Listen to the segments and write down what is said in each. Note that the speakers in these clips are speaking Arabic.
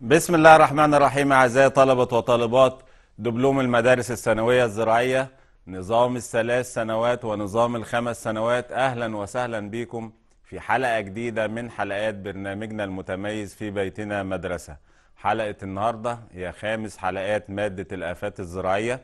بسم الله الرحمن الرحيم أعزائي طلبة وطالبات دبلوم المدارس الثانوية الزراعية نظام الثلاث سنوات ونظام الخمس سنوات أهلا وسهلا بكم في حلقة جديدة من حلقات برنامجنا المتميز في بيتنا مدرسة حلقة النهاردة هي خامس حلقات مادة الآفات الزراعية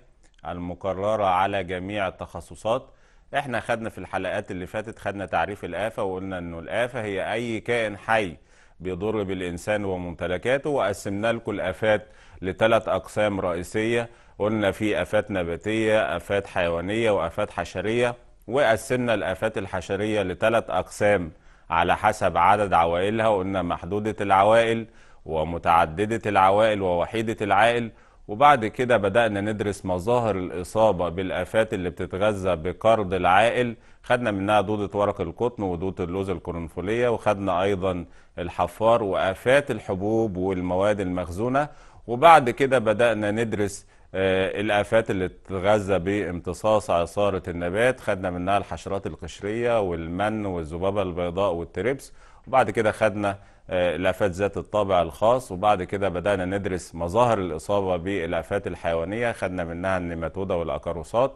المقررة على جميع التخصصات احنا خدنا في الحلقات اللي فاتت خدنا تعريف الآفة وقلنا انه الآفة هي أي كائن حي بيضر بالإنسان وممتلكاته وقسمنا لكم الآفات لثلاث أقسام رئيسية قلنا في آفات نباتية آفات حيوانية وآفات حشرية وقسمنا الآفات الحشرية لثلاث أقسام على حسب عدد عوائلها قلنا محدودة العوائل ومتعددة العوائل ووحيدة العائل وبعد كده بدأنا ندرس مظاهر الإصابة بالآفات اللي بتتغذى بقرض العائل خدنا منها دودة ورق القطن ودودة اللوز القرنفلية وخدنا أيضا الحفار وآفات الحبوب والمواد المخزونة وبعد كده بدأنا ندرس آه، الآفات اللي تتغذى بامتصاص عصارة النبات خدنا منها الحشرات القشرية والمن والذبابة البيضاء والتربس وبعد كده خدنا الافات آه، ذات الطابع الخاص وبعد كده بدانا ندرس مظاهر الاصابه بالافات الحيوانيه خدنا منها النيماتودا والاكاروسات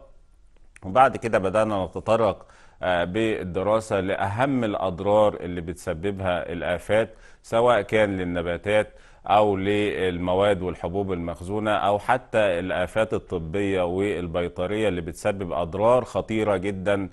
وبعد كده بدانا نتطرق آه، بالدراسه لاهم الاضرار اللي بتسببها الافات سواء كان للنباتات او للمواد والحبوب المخزونه او حتى الافات الطبيه والبيطريه اللي بتسبب اضرار خطيره جدا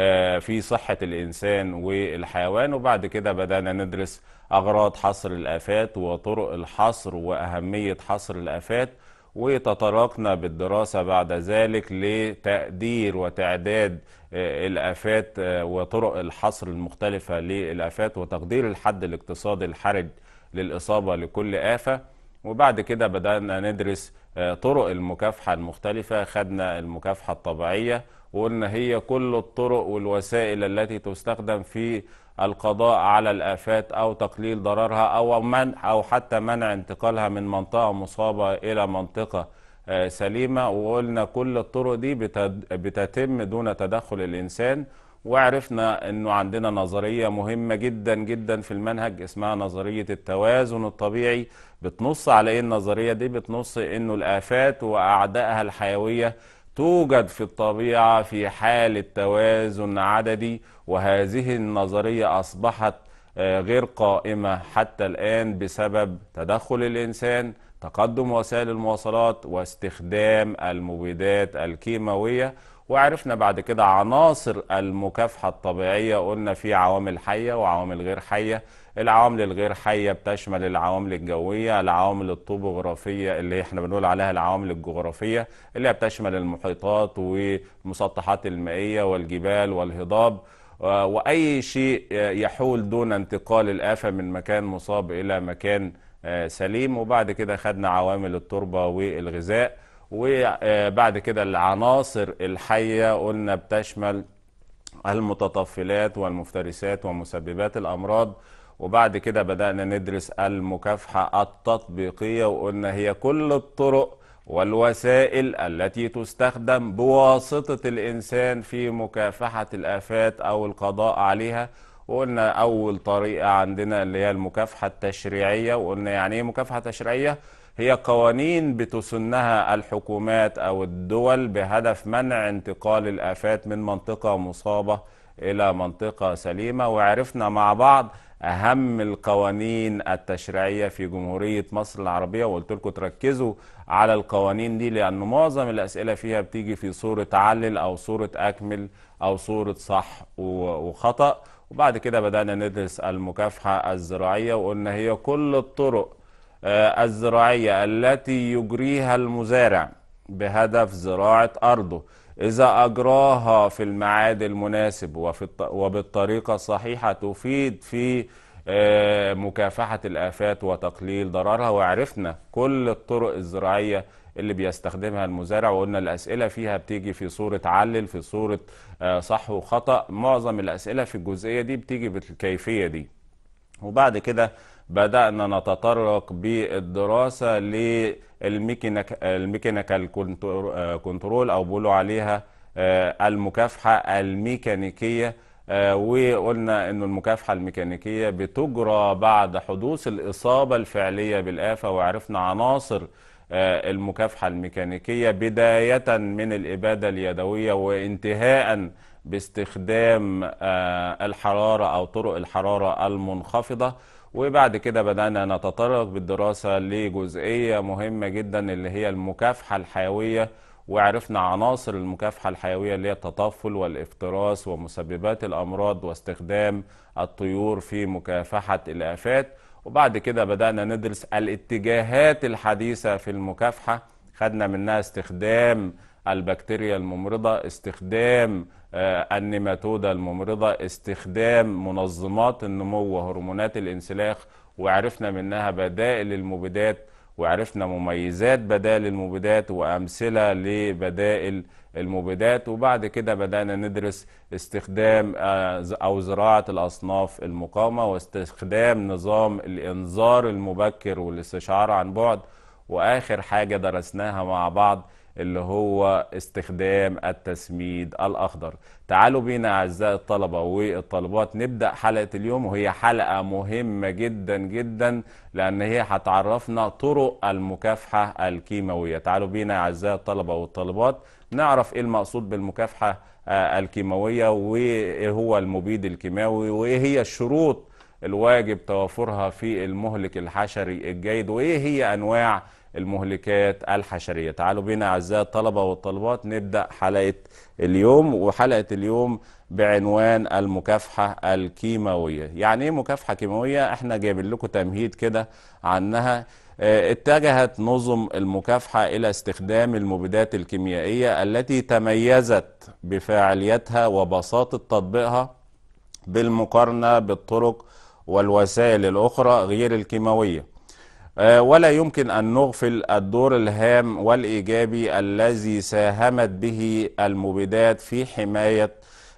آه، في صحة الإنسان والحيوان وبعد كده بدأنا ندرس أغراض حصر الآفات وطرق الحصر وأهمية حصر الآفات وتطرقنا بالدراسة بعد ذلك لتقدير وتعداد آه، الآفات آه، وطرق الحصر المختلفة للآفات وتقدير الحد الاقتصادي الحرج للإصابة لكل آفة وبعد كده بدأنا ندرس طرق المكافحة المختلفة خدنا المكافحة الطبيعية وقلنا هي كل الطرق والوسائل التي تستخدم في القضاء على الآفات أو تقليل ضررها أو, من أو حتى منع انتقالها من منطقة مصابة إلى منطقة آه، سليمة وقلنا كل الطرق دي بتتم دون تدخل الإنسان وعرفنا أنه عندنا نظرية مهمة جدا جدا في المنهج اسمها نظرية التوازن الطبيعي بتنص على إيه النظرية دي بتنص أنه الآفات وأعدائها الحيوية توجد في الطبيعة في حالة توازن عددي وهذه النظرية أصبحت آه، غير قائمة حتى الآن بسبب تدخل الإنسان تقدم وسائل المواصلات واستخدام المبيدات الكيماوية وعرفنا بعد كده عناصر المكافحة الطبيعية قلنا في عوامل حية وعوامل غير حية العوامل الغير حية بتشمل العوامل الجوية العوامل الطبوغرافية اللي احنا بنقول عليها العوامل الجغرافية اللي هي بتشمل المحيطات والمسطحات المائية والجبال والهضاب وأي شيء يحول دون انتقال الآفة من مكان مصاب إلى مكان آه، سليم وبعد كده خدنا عوامل التربة والغذاء وبعد كده العناصر الحية قلنا بتشمل المتطفلات والمفترسات ومسببات الأمراض وبعد كده بدأنا ندرس المكافحة التطبيقية وقلنا هي كل الطرق والوسائل التي تستخدم بواسطة الإنسان في مكافحة الآفات أو القضاء عليها وقلنا أول طريقة عندنا اللي هي المكافحة التشريعية وقلنا يعني إيه مكافحة تشريعية؟ هي قوانين بتسنها الحكومات أو الدول بهدف منع انتقال الآفات من منطقة مصابة إلى منطقة سليمة وعرفنا مع بعض اهم القوانين التشريعيه في جمهوريه مصر العربيه وقلت لكم تركزوا على القوانين دي لان معظم الاسئله فيها بتيجي في صوره علل او صوره اكمل او صوره صح وخطا وبعد كده بدانا ندرس المكافحه الزراعيه وقلنا هي كل الطرق آه، الزراعيه التي يجريها المزارع بهدف زراعه ارضه إذا أجراها في الميعاد المناسب وفي وبالطريقة الصحيحة تفيد في آه، مكافحة الآفات وتقليل ضررها وعرفنا كل الطرق الزراعية اللي بيستخدمها المزارع وقلنا الأسئلة فيها بتيجي في صورة علل في صورة آه، صح وخطأ معظم الأسئلة في الجزئية دي بتيجي بالكيفية دي وبعد كده بدأنا نتطرق بالدراسة للميكانيكال آه، كنترول أو بيقولوا عليها آه، المكافحة الميكانيكية آه، وقلنا أن المكافحة الميكانيكية بتجرى بعد حدوث الإصابة الفعلية بالآفة وعرفنا عناصر المكافحة الميكانيكية بداية من الإبادة اليدوية وانتهاء باستخدام الحرارة أو طرق الحرارة المنخفضة وبعد كده بدأنا نتطرق بالدراسة لجزئية مهمة جدا اللي هي المكافحة الحيوية وعرفنا عناصر المكافحة الحيوية اللي هي التطفل والافتراس ومسببات الأمراض واستخدام الطيور في مكافحة الآفات وبعد كده بدأنا ندرس الاتجاهات الحديثة في المكافحة خدنا منها استخدام البكتيريا الممرضة استخدام آه، النيماتودا الممرضة استخدام منظمات النمو وهرمونات الانسلاخ وعرفنا منها بدائل المبيدات وعرفنا مميزات بدائل المبيدات وأمثلة لبدائل المبيدات وبعد كده بدأنا ندرس استخدام آه، أو زراعة الأصناف المقاومة واستخدام نظام الإنذار المبكر والاستشعار عن بعد وآخر حاجة درسناها مع بعض اللي هو استخدام التسميد الأخضر تعالوا بينا أعزائي الطلبة والطالبات نبدأ حلقة اليوم وهي حلقة مهمة جدا جدا لأن هي هتعرفنا طرق المكافحة الكيماوية تعالوا بينا أعزائي الطلبة والطالبات نعرف إيه المقصود بالمكافحة آه، الكيماوية وإيه هو المبيد الكيماوي وإيه هي الشروط الواجب توافرها في المهلك الحشري الجيد وإيه هي أنواع المهلكات الحشرية تعالوا بنا أعزائي الطلبة والطالبات نبدأ حلقة اليوم وحلقة اليوم بعنوان المكافحة الكيماوية يعني إيه مكافحة كيماوية؟ إحنا جايبين لكم تمهيد كده عنها آه، اتجهت نظم المكافحة إلى استخدام المبيدات الكيميائية التي تميزت بفاعليتها وبساطة تطبيقها بالمقارنة بالطرق والوسائل الأخرى غير الكيماوية آه، ولا يمكن أن نغفل الدور الهام والإيجابي الذي ساهمت به المبيدات في حماية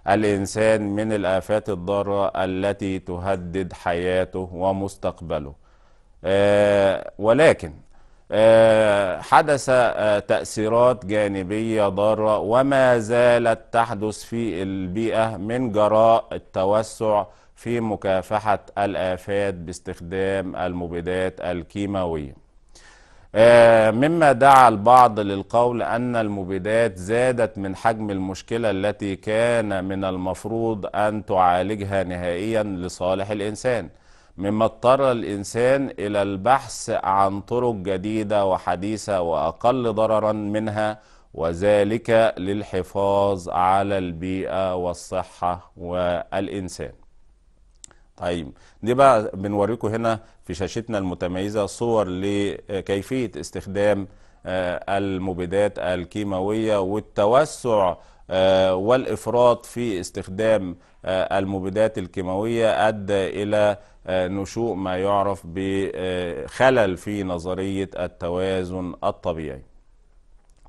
الإنسان من الآفات الضارة التي تهدد حياته ومستقبله آه، ولكن آه، حدث تأثيرات جانبية ضارة وما زالت تحدث في البيئة من جراء التوسع في مكافحة الآفات باستخدام المبيدات الكيماوية آه، مما دعا البعض للقول أن المبيدات زادت من حجم المشكلة التي كان من المفروض أن تعالجها نهائيا لصالح الإنسان مما اضطر الإنسان إلى البحث عن طرق جديدة وحديثة وأقل ضررا منها وذلك للحفاظ على البيئة والصحة والإنسان طيب دي بقى بنوريكم هنا في شاشتنا المتميزة صور لكيفية استخدام آه، المبيدات الكيماوية والتوسع آه، والإفراط في استخدام آه، المبيدات الكيماوية أدى إلى نشوء ما يعرف بخلل في نظرية التوازن الطبيعي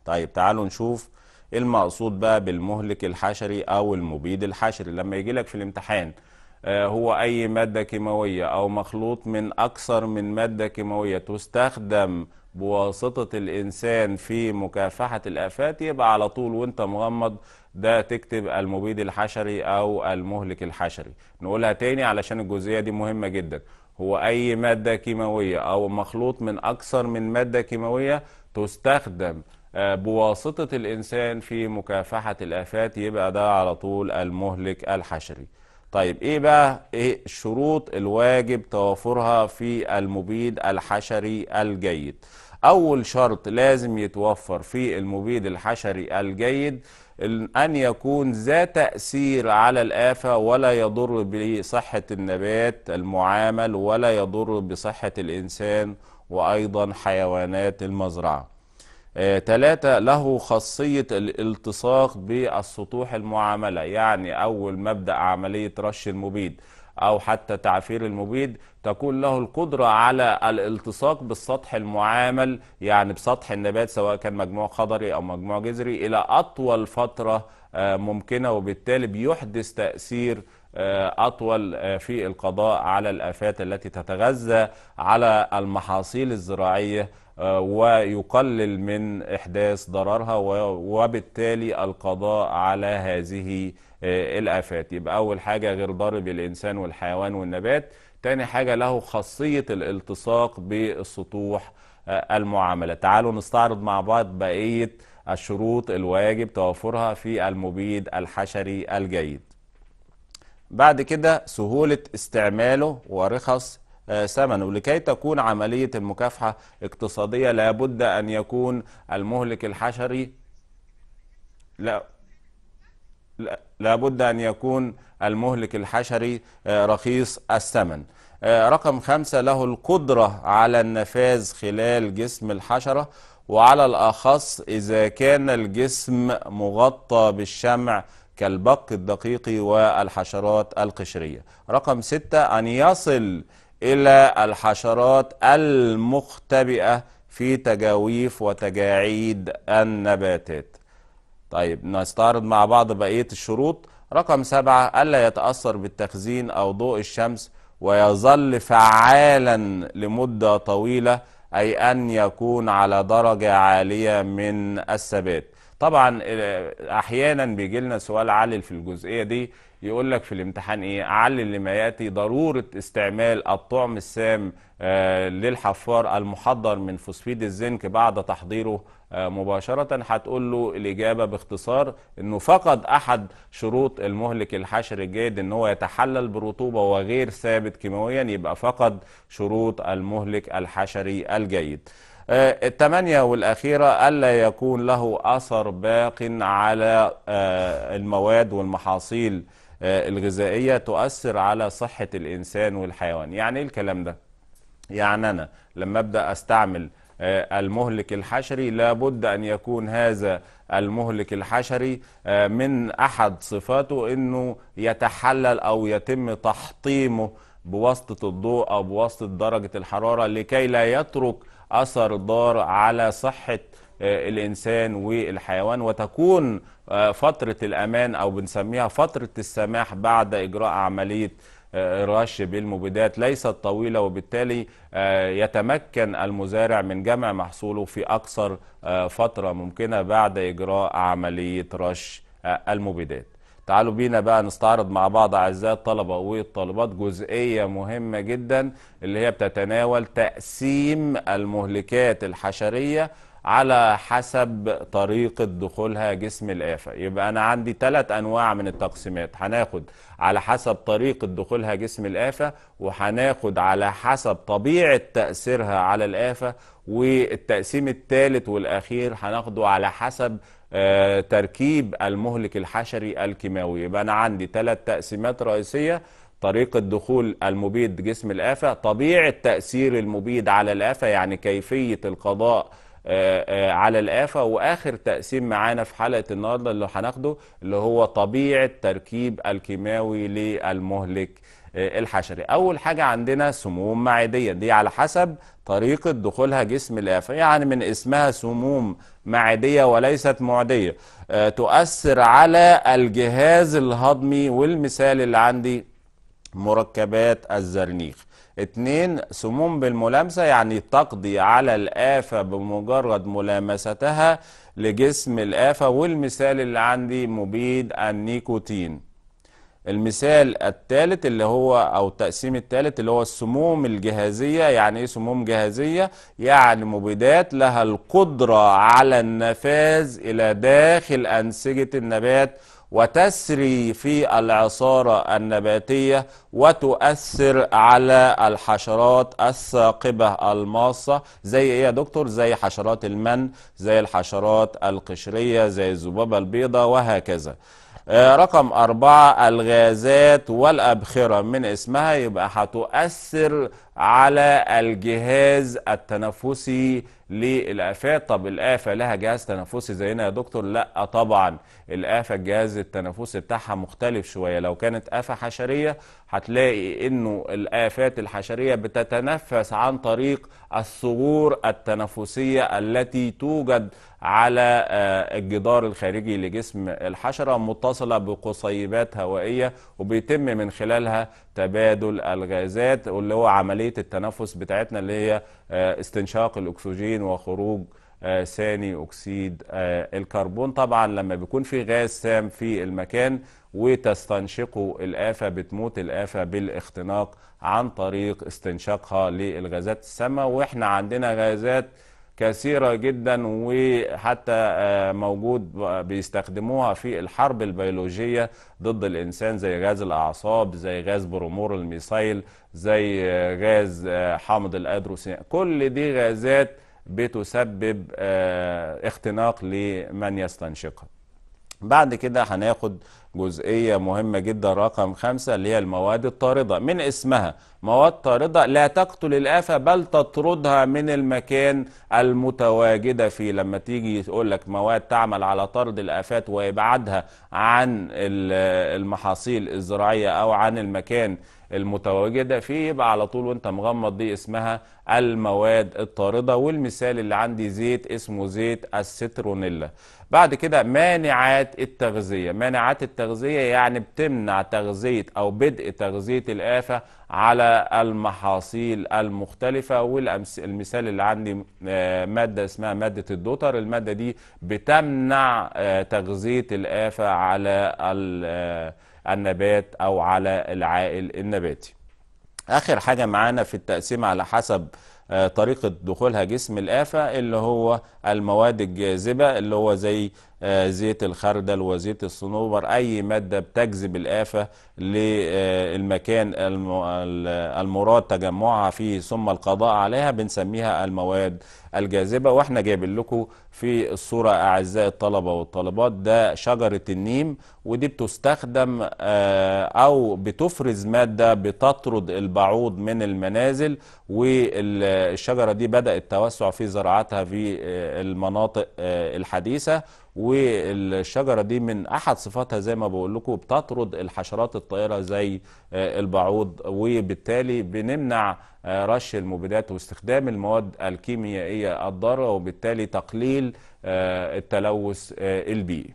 طيب تعالوا نشوف المقصود بقى بالمهلك الحشري أو المبيد الحشري لما يجي لك في الامتحان آه، هو أي مادة كيماوية أو مخلوط من أكثر من مادة كيماوية تستخدم بواسطة الإنسان في مكافحة الآفات يبقى على طول وأنت مغمض ده تكتب المبيد الحشري أو المهلك الحشري نقولها تاني علشان الجزئية دي مهمة جدا هو أي مادة كيماوية أو مخلوط من أكثر من مادة كيماوية تستخدم آه، بواسطة الإنسان في مكافحة الآفات يبقى ده على طول المهلك الحشري طيب ايه بقى ايه الشروط الواجب توافرها في المبيد الحشري الجيد اول شرط لازم يتوفر في المبيد الحشري الجيد ان يكون ذا تاثير على الافه ولا يضر بصحه النبات المعامل ولا يضر بصحه الانسان وايضا حيوانات المزرعه ثلاثة آه، له خاصية الالتصاق بالسطوح المعاملة يعني أول مبدأ عملية رش المبيد أو حتى تعفير المبيد تكون له القدرة على الالتصاق بالسطح المعامل يعني بسطح النبات سواء كان مجموع خضري أو مجموع جذري إلى أطول فترة آه، ممكنة وبالتالي بيحدث تأثير آه، أطول في القضاء على الآفات التي تتغذى على المحاصيل الزراعية ويقلل من إحداث ضررها وبالتالي القضاء على هذه آه، الآفات يبقى أول حاجة غير ضرب الإنسان والحيوان والنبات تاني حاجة له خاصية الالتصاق بالسطوح آه، المعاملة تعالوا نستعرض مع بعض بقية الشروط الواجب توفرها في المبيد الحشري الجيد بعد كده سهولة استعماله ورخص آه، ثمنه لكي تكون عملية المكافحة اقتصادية لابد أن يكون المهلك الحشري لا لابد أن يكون المهلك الحشري آه، رخيص الثمن آه، رقم خمسة له القدرة على النفاذ خلال جسم الحشرة وعلى الأخص إذا كان الجسم مغطى بالشمع كالبق الدقيقي والحشرات القشرية رقم ستة أن يصل إلى الحشرات المختبئة في تجاويف وتجاعيد النباتات طيب نستعرض مع بعض بقية الشروط رقم سبعة ألا يتأثر بالتخزين أو ضوء الشمس ويظل فعالا لمدة طويلة أي أن يكون على درجة عالية من الثبات طبعا آه، أحيانا بيجي لنا سؤال عالي في الجزئية دي يقول لك في الامتحان ايه اعلل لما ياتي ضروره استعمال الطعم السام آه، للحفار المحضر من فوسفيد الزنك بعد تحضيره آه، مباشرة هتقول له الإجابة باختصار أنه فقد أحد شروط المهلك الحشر الجيد ان هو يتحلل برطوبة وغير ثابت كيماويا يبقى فقد شروط المهلك الحشري الجيد آه، الثمانية والأخيرة ألا يكون له أثر باق على المواد والمحاصيل آه، الغذائية تؤثر على صحة الإنسان والحيوان يعني إيه الكلام ده؟ يعني أنا لما أبدأ أستعمل آه، المهلك الحشري لابد أن يكون هذا المهلك الحشري آه، من أحد صفاته أنه يتحلل أو يتم تحطيمه بواسطة الضوء أو بواسطة درجة الحرارة لكي لا يترك أثر ضار على صحة الإنسان والحيوان وتكون آه، فترة الأمان أو بنسميها فترة السماح بعد إجراء عملية آه، رش بالمبيدات ليست طويلة وبالتالي آه، يتمكن المزارع من جمع محصوله في أقصر فترة ممكنة بعد إجراء عملية رش المبيدات تعالوا بينا بقى نستعرض مع بعض أعزائي الطلبة والطالبات جزئية مهمة جدا اللي هي بتتناول تقسيم المهلكات الحشرية على حسب طريقة دخولها جسم الآفة يبقى أنا عندي ثلاث أنواع من التقسيمات هناخد على حسب طريقة دخولها جسم الآفة وهناخد على حسب طبيعة تأثيرها على الآفة والتقسيم الثالث والأخير هناخده على حسب آه، تركيب المهلك الحشري الكيماوي يبقى أنا عندي ثلاث تقسيمات رئيسية طريقة دخول المبيد جسم الآفة طبيعة تأثير المبيد على الآفة يعني كيفية القضاء آه، آه، على الآفة وآخر تقسيم معانا في حلقة النهاردة اللي هناخده اللي هو طبيعة تركيب الكيماوي للمهلك آه، الحشري أول حاجة عندنا سموم معدية دي على حسب طريقة دخولها جسم الآفة يعني من اسمها سموم معدية وليست معدية تؤثر على الجهاز الهضمي والمثال اللي عندي مركبات الزرنيخ اتنين سموم بالملامسة يعني تقضي على الآفة بمجرد ملامستها لجسم الآفة والمثال اللي عندي مبيد النيكوتين المثال الثالث اللي هو او التقسيم الثالث اللي هو السموم الجهازيه يعني ايه سموم جهازيه يعني مبيدات لها القدره على النفاذ الى داخل انسجه النبات وتسري في العصارة النباتية وتؤثر على الحشرات الثاقبة الماصة زي ايه يا دكتور زي حشرات المن زي الحشرات القشرية زي الذبابة البيضاء وهكذا آه، رقم أربعة الغازات والأبخرة من اسمها يبقى هتؤثر على الجهاز التنفسي للآفة طب الآفة لها جهاز تنفسي زينا يا دكتور لا طبعا الآفة الجهاز التنفسي بتاعها مختلف شوية لو كانت آفة حشرية هتلاقي انه الآفات الحشرية بتتنفس عن طريق الثغور التنفسية التي توجد على آه، الجدار الخارجي لجسم الحشرة متصلة بقصيبات هوائية وبيتم من خلالها تبادل الغازات واللي هو عمليه التنفس بتاعتنا اللي هي آه، استنشاق الاكسجين وخروج آه، ثاني اكسيد آه، الكربون طبعا لما بيكون في غاز سام في المكان وتستنشقه الآفة بتموت الآفة بالاختناق عن طريق استنشاقها للغازات السامة وإحنا عندنا غازات كثيرة جدا وحتى آه، موجود بيستخدموها في الحرب البيولوجية ضد الإنسان زي غاز الأعصاب زي غاز برومور الميسايل زي آه، غاز آه، حامض الأدروسين كل دي غازات بتسبب اختناق لمن يستنشقها بعد كده هناخد جزئية مهمة جدا رقم خمسة اللي هي المواد الطاردة من اسمها مواد طاردة لا تقتل الآفة بل تطردها من المكان المتواجدة فيه لما تيجي يقول لك مواد تعمل على طرد الآفات ويبعدها عن المحاصيل الزراعية أو عن المكان المتواجده فيه يبقى على طول وانت مغمض دي اسمها المواد الطارده والمثال اللي عندي زيت اسمه زيت السترونيلا بعد كده مانعات التغذيه مانعات التغذيه يعني بتمنع تغذيه او بدء تغذيه الافه على المحاصيل المختلفه والمثال اللي عندي آه، ماده اسمها ماده الدوتر الماده دي بتمنع آه، تغذيه الافه على آه، النبات او على العائل النباتي اخر حاجه معانا في التقسيم على حسب آه، طريقه دخولها جسم الافه اللي هو المواد الجاذبه اللي هو زي آه، زيت الخردل وزيت الصنوبر اي ماده بتجذب الافه للمكان المراد تجمعها فيه ثم القضاء عليها بنسميها المواد الجاذبه واحنا جايبين لكم في الصوره اعزائي الطلبه والطالبات ده شجره النيم ودي بتستخدم آه، او بتفرز ماده بتطرد البعوض من المنازل والشجره دي بدات التوسع في زراعتها في آه، المناطق الحديثه والشجرة دي من أحد صفاتها زي ما بقول لكم بتطرد الحشرات الطائرة زي آه، البعوض وبالتالي بنمنع آه، رش المبيدات واستخدام المواد الكيميائية الضارة وبالتالي تقليل آه، التلوث البيئي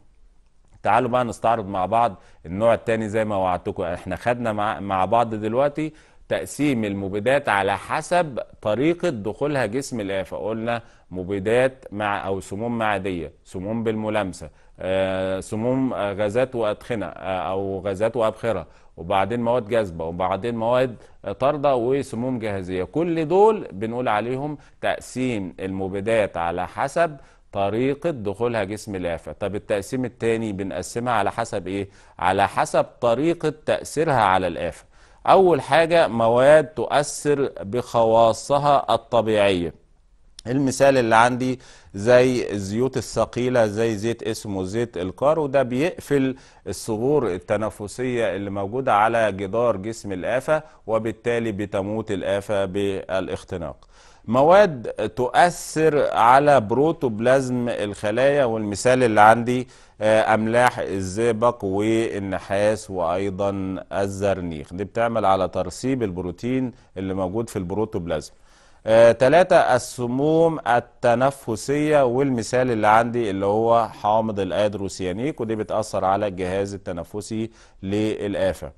تعالوا بقى نستعرض مع بعض النوع الثاني زي ما وعدتكم احنا خدنا مع, بعض دلوقتي تقسيم المبيدات على حسب طريقة دخولها جسم الآية فقلنا مبيدات مع أو سموم معدية سموم بالملامسة آه، سموم غازات وأدخنة آه، أو غازات وأبخرة وبعدين مواد جاذبة وبعدين مواد طاردة وسموم جهازية كل دول بنقول عليهم تقسيم المبيدات على حسب طريقة دخولها جسم الآفة طب التقسيم الثاني بنقسمها على حسب إيه؟ على حسب طريقة تأثيرها على الآفة أول حاجة مواد تؤثر بخواصها الطبيعية المثال اللي عندي زي الزيوت الثقيلة زي زيت اسمه زيت الكار وده بيقفل الصغور التنفسية اللي موجودة على جدار جسم الآفة وبالتالي بتموت الآفة بالاختناق مواد تؤثر على بروتوبلازم الخلايا والمثال اللي عندي آه، املاح الزئبق والنحاس وايضا الزرنيخ دي بتعمل على ترسيب البروتين اللي موجود في البروتوبلازم ثلاثة آه، السموم التنفسية والمثال اللي عندي اللي هو حامض الأدروسيانيك ودي بتأثر على الجهاز التنفسي للآفة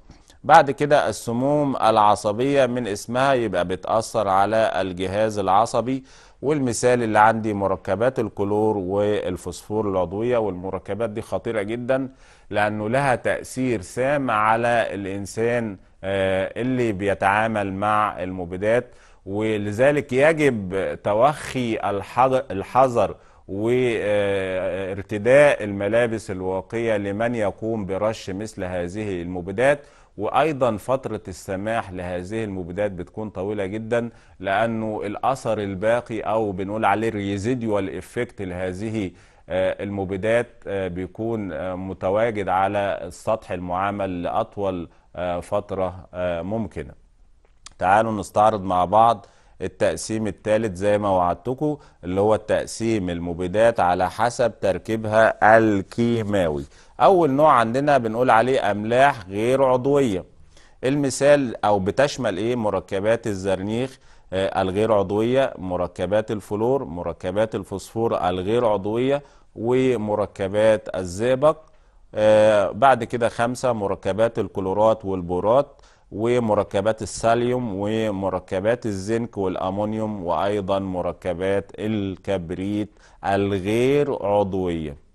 بعد كده السموم العصبية من اسمها يبقى بتأثر على الجهاز العصبي والمثال اللي عندي مركبات الكلور والفوسفور العضوية والمركبات دي خطيرة جدا لأنه لها تأثير سام على الإنسان آه، اللي بيتعامل مع المبيدات ولذلك يجب توخي الحذر وارتداء آه، الملابس الواقية لمن يقوم برش مثل هذه المبيدات وايضا فتره السماح لهذه المبيدات بتكون طويله جدا لانه الاثر الباقي او بنقول عليه الريزيديوال افكت لهذه آه، المبيدات آه، بيكون آه، متواجد على السطح المعامل لاطول فتره ممكنه تعالوا نستعرض مع بعض التقسيم الثالث زي ما وعدتكم اللي هو التقسيم المبيدات على حسب تركيبها الكيماوي أول نوع عندنا بنقول عليه أملاح غير عضوية المثال أو بتشمل إيه مركبات الزرنيخ آه، الغير عضوية مركبات الفلور مركبات الفوسفور الغير عضوية ومركبات الزئبق آه، بعد كده خمسة مركبات الكلورات والبورات ومركبات الساليوم ومركبات الزنك والأمونيوم وأيضا مركبات الكبريت الغير عضوية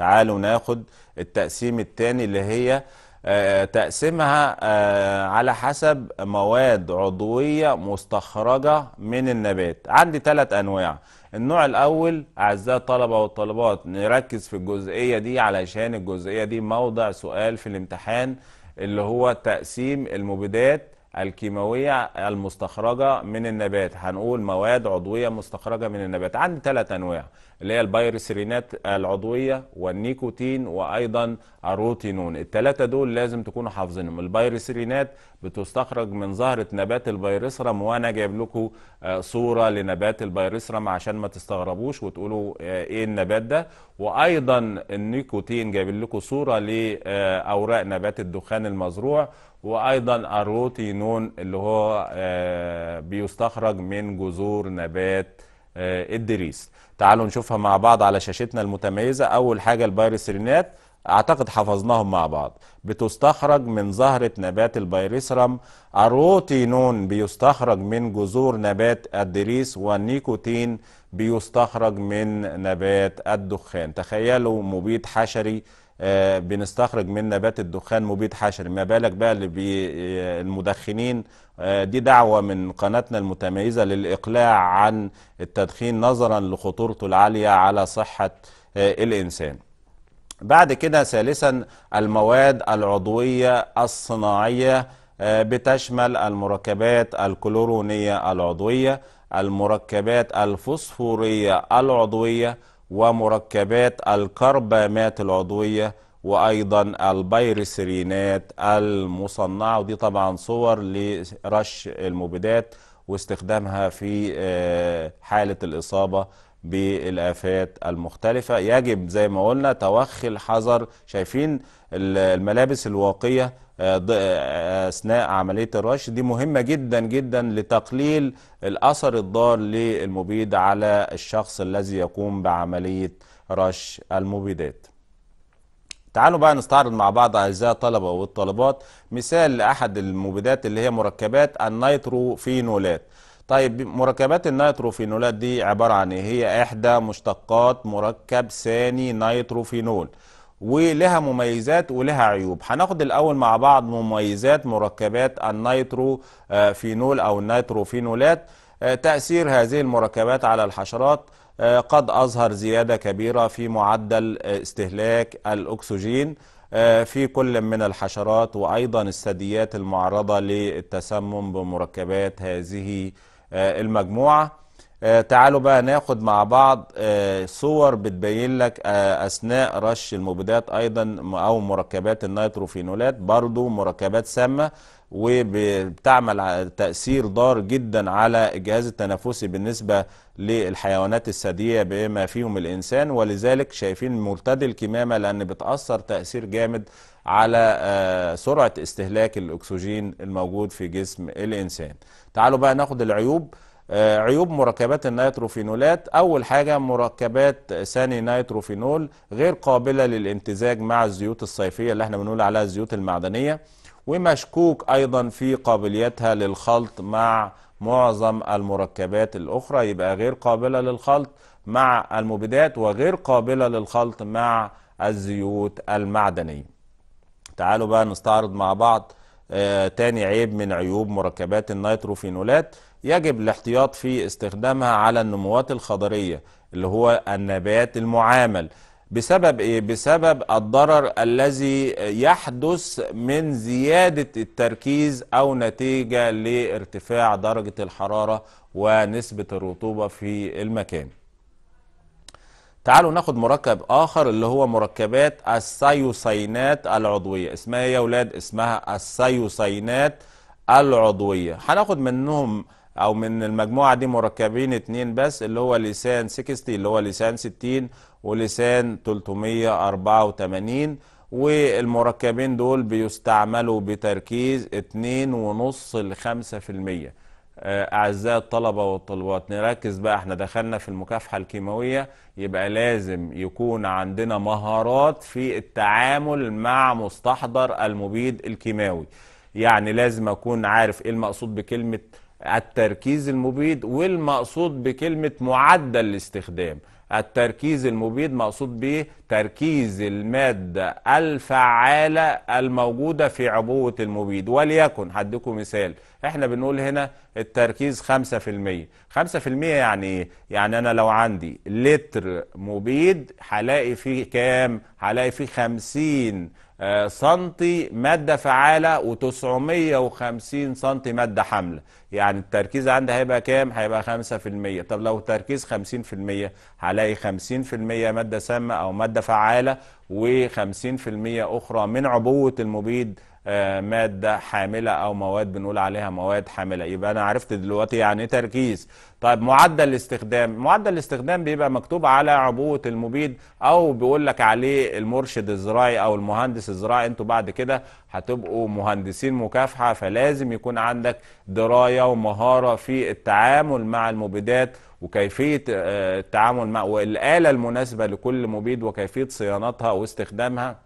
تعالوا ناخد التقسيم الثاني اللي هي آه، تقسيمها آه، على حسب مواد عضوية مستخرجة من النبات عندي ثلاث أنواع النوع الأول أعزائي الطلبة والطالبات نركز في الجزئية دي علشان الجزئية دي موضع سؤال في الامتحان اللي هو تقسيم المبيدات الكيماوية المستخرجة من النبات هنقول مواد عضوية مستخرجة من النبات عندي ثلاث أنواع اللي هي البيرسرينات العضوية والنيكوتين وأيضا الروتينون الثلاثة دول لازم تكونوا حافظينهم البيرسرينات بتستخرج من زهرة نبات البيرسرم وأنا جايب لكم آه، صورة لنبات البيرسرم عشان ما تستغربوش وتقولوا آه، إيه النبات ده وأيضا النيكوتين جايب لكم صورة لأوراق نبات الدخان المزروع وايضا الروتينون اللي هو آه، بيستخرج من جذور نبات آه، الدريس تعالوا نشوفها مع بعض على شاشتنا المتميزه اول حاجه البايرسرينات اعتقد حفظناهم مع بعض بتستخرج من زهرة نبات البيرسرم الروتينون بيستخرج من جذور نبات الدريس والنيكوتين بيستخرج من نبات الدخان تخيلوا مبيد حشري آه، بنستخرج من نبات الدخان مبيد حشري ما بالك بقى اللي آه، المدخنين آه، دي دعوة من قناتنا المتميزة للإقلاع عن التدخين نظرا لخطورته العالية على صحة الإنسان بعد كده ثالثا المواد العضوية الصناعية بتشمل المركبات الكلورونية العضوية المركبات الفوسفورية العضوية ومركبات الكربامات العضوية وأيضا البيرسرينات المصنعة ودي طبعا صور لرش المبيدات واستخدامها في آه، حالة الإصابة بالآفات المختلفة يجب زي ما قلنا توخي الحذر شايفين الملابس الواقية آه، آه، أثناء عملية الرش دي مهمة جدا جدا لتقليل الأثر الضار للمبيد على الشخص الذي يقوم بعملية رش المبيدات تعالوا بقى نستعرض مع بعض أعزائي الطلبة والطلبات مثال لأحد المبيدات اللي هي مركبات النيتروفينولات طيب مركبات النيتروفينولات دي عبارة عن ايه؟ هي إحدى مشتقات مركب ثاني نيتروفينول ولها مميزات ولها عيوب هناخد الاول مع بعض مميزات مركبات النيترو آه، فينول او النيترو فينولات آه، تاثير هذه المركبات على الحشرات آه، قد اظهر زياده كبيره في معدل استهلاك الاكسجين في كل من الحشرات وايضا الثدييات المعرضه للتسمم بمركبات هذه المجموعه آه، تعالوا بقى ناخد مع بعض آه، صور بتبين لك آه، اثناء رش المبيدات ايضا او مركبات النيتروفينولات برضو مركبات سامه وبتعمل تاثير ضار جدا على الجهاز التنفسي بالنسبه للحيوانات الثدييه بما فيهم الانسان ولذلك شايفين مرتدي الكمامه لان بتاثر تاثير جامد على سرعه استهلاك الاكسجين الموجود في جسم الانسان تعالوا بقى ناخد العيوب آه، عيوب مركبات النيتروفينولات أول حاجة مركبات ثاني نيتروفينول غير قابلة للامتزاج مع الزيوت الصيفية اللي احنا بنقول عليها الزيوت المعدنية ومشكوك أيضا في قابليتها للخلط مع معظم المركبات الأخرى يبقى غير قابلة للخلط مع المبيدات وغير قابلة للخلط مع الزيوت المعدنية تعالوا بقى نستعرض مع بعض آه تاني عيب من عيوب مركبات النيتروفينولات يجب الاحتياط في استخدامها على النموات الخضرية اللي هو النبات المعامل بسبب ايه؟ بسبب الضرر الذي يحدث من زيادة التركيز او نتيجة لارتفاع درجة الحرارة ونسبة الرطوبة في المكان. تعالوا ناخد مركب اخر اللي هو مركبات السيوسينات العضوية اسمها إيه يا ولاد اسمها السيوسينات العضوية هناخد منهم او من المجموعه دي مركبين اتنين بس اللي هو لسان 60 اللي هو لسان 60 ولسان 384 والمركبين دول بيستعملوا بتركيز 2.5 ل 5% اعزائي الطلبه والطلبات نركز بقى احنا دخلنا في المكافحه الكيماويه يبقى لازم يكون عندنا مهارات في التعامل مع مستحضر المبيد الكيماوي يعني لازم اكون عارف ايه المقصود بكلمه التركيز المبيد والمقصود بكلمة معدل الاستخدام التركيز المبيد مقصود به تركيز المادة الفعالة الموجودة في عبوة المبيد وليكن هديكم مثال احنا بنقول هنا التركيز 5% 5% يعني ايه؟ يعني انا لو عندي لتر مبيد هلاقي فيه كام؟ هلاقي فيه 50 سنتي مادة فعالة و950 سنتي مادة حملة يعني التركيز عندها هيبقى كام؟ هيبقى 5% طب لو التركيز 50% هلاقي 50% مادة سامة أو مادة فعالة و50% أخرى من عبوة المبيد آه، مادة حاملة أو مواد بنقول عليها مواد حاملة يبقى أنا عرفت دلوقتي يعني إيه تركيز طيب معدل الاستخدام معدل الاستخدام بيبقى مكتوب على عبوة المبيد أو بيقول لك عليه المرشد الزراعي أو المهندس الزراعي أنتوا بعد كده هتبقوا مهندسين مكافحة فلازم يكون عندك دراية ومهارة في التعامل مع المبيدات وكيفية آه، التعامل مع والآلة المناسبة لكل مبيد وكيفية صيانتها واستخدامها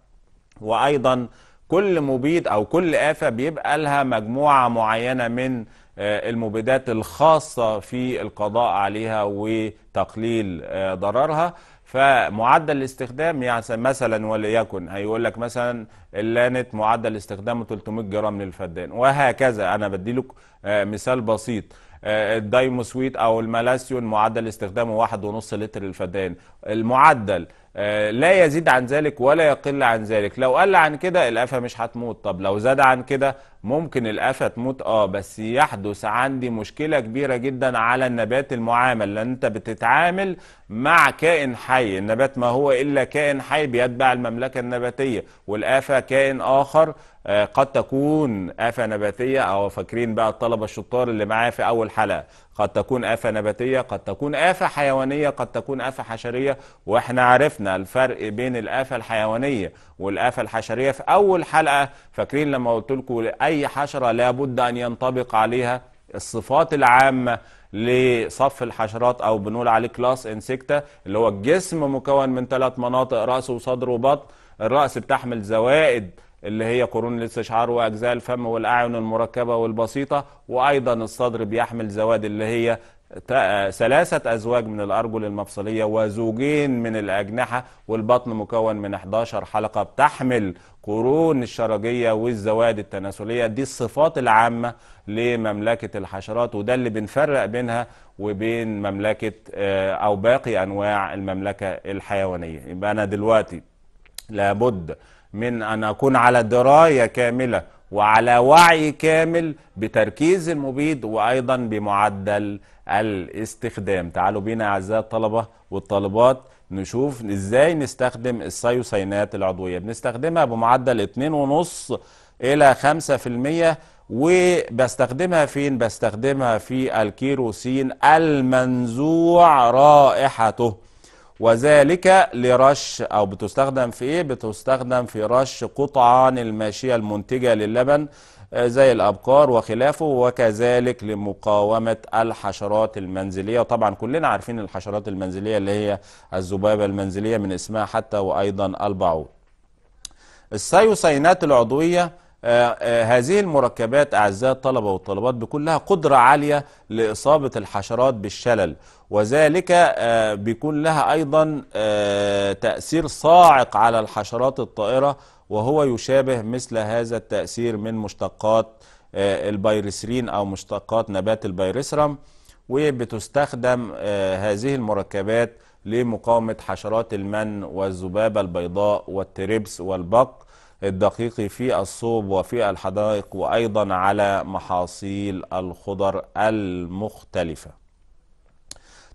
وأيضا كل مبيد او كل افه بيبقى لها مجموعه معينه من آه، المبيدات الخاصه في القضاء عليها وتقليل آه، ضررها فمعدل الاستخدام يعني مثلا وليكن هيقول لك مثلا اللانت معدل استخدامه 300 جرام للفدان وهكذا انا بدي لك آه، مثال بسيط الدايموسويت او الملاسيون معدل استخدامه 1.5 لتر للفدان المعدل آه، لا يزيد عن ذلك ولا يقل عن ذلك لو قل عن كده القفا مش هتموت طب لو زاد عن كده ممكن الآفة تموت اه بس يحدث عندي مشكلة كبيرة جدا على النبات المعامل لأن أنت بتتعامل مع كائن حي النبات ما هو إلا كائن حي بيتبع المملكة النباتية والآفة كائن آخر آه، قد تكون آفة نباتية أو فاكرين بقى الطلبة الشطار اللي معايا في أول حلقة قد تكون آفة نباتية قد تكون آفة حيوانية قد تكون آفة حشرية وإحنا عرفنا الفرق بين الآفة الحيوانية والآفة الحشرية في أول حلقة فاكرين لما قلت لكم أي أي حشرة لابد أن ينطبق عليها الصفات العامة لصف الحشرات أو بنقول عليه كلاس انسكتا اللي هو الجسم مكون من ثلاث مناطق رأس وصدر وبطن الرأس بتحمل زوائد اللي هي قرون الاستشعار وأجزاء الفم والأعين المركبة والبسيطة وأيضا الصدر بيحمل زوائد اللي هي ثلاثة أزواج من الأرجل المفصلية وزوجين من الأجنحة والبطن مكون من 11 حلقة بتحمل قرون الشرجية والزواد التناسلية دي الصفات العامة لمملكة الحشرات وده اللي بنفرق بينها وبين مملكة آه، أو باقي أنواع المملكة الحيوانية يبقى أنا دلوقتي لابد من أن أكون على دراية كاملة وعلى وعي كامل بتركيز المبيد وأيضا بمعدل الاستخدام تعالوا بينا أعزائي الطلبة والطالبات نشوف ازاي نستخدم السيوسينات العضويه بنستخدمها بمعدل 2.5 الى 5% وبستخدمها فين بستخدمها في الكيروسين المنزوع رائحته وذلك لرش او بتستخدم في ايه بتستخدم في رش قطعان الماشيه المنتجه للبن زي الأبقار وخلافه وكذلك لمقاومة الحشرات المنزلية طبعا كلنا عارفين الحشرات المنزلية اللي هي الذبابة المنزلية من اسمها حتى وأيضا البعوض السيوسينات العضوية آه، آه، هذه المركبات أعزائي الطلبة والطلبات بيكون لها قدرة عالية لإصابة الحشرات بالشلل وذلك آه، بيكون لها أيضا تأثير صاعق على الحشرات الطائرة وهو يشابه مثل هذا التأثير من مشتقات آه، البيرسرين أو مشتقات نبات البيرسرم وبتستخدم آه، هذه المركبات لمقاومة حشرات المن والذبابة البيضاء والتربس والبق الدقيق في الصوب وفي الحدائق وأيضا على محاصيل الخضر المختلفة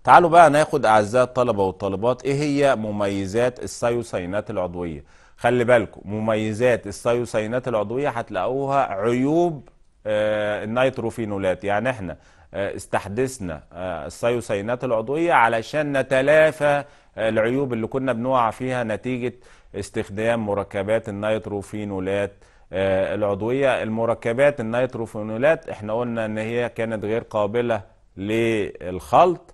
تعالوا بقى ناخد أعزائي الطلبة والطالبات إيه هي مميزات السيوسينات العضوية خلي بالكم مميزات السيوسينات العضويه هتلاقوها عيوب آه، النيتروفينولات يعني احنا آه، استحدثنا آه، السيوسينات العضويه علشان نتلافى العيوب اللي كنا بنقع فيها نتيجه استخدام مركبات النيتروفينولات العضويه المركبات النيتروفينولات احنا قلنا ان هي كانت غير قابله للخلط